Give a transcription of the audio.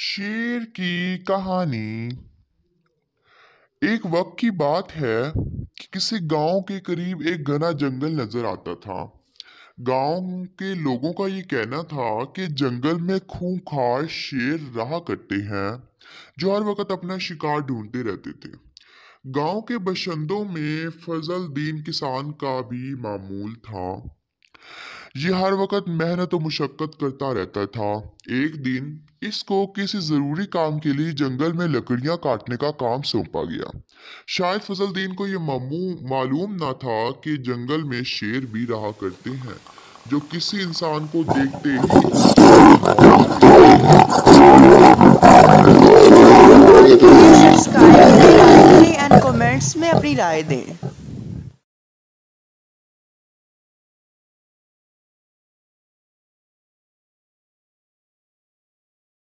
शेर की कहानी एक वक्त की बात है कि किसी गांव के करीब एक घना जंगल नजर आता था गांव के लोगों का ये कहना था कि जंगल में खूंखार शेर रहा करते हैं जो हर वक्त अपना शिकार ढूंढते रहते थे गांव के बशंदों में फजल दीन किसान का भी मामूल था ये हर वक्त मेहनत और मुशक्क़त करता रहता था एक दिन इसको किसी ज़रूरी काम के लिए जंगल में लकड़ियां काटने का काम सौंपा गया शायद फजलदीन को यह मालूम ना था कि जंगल में शेर भी रहा करते हैं जो किसी इंसान को देखते ही कमेंट्स में अपनी राय दें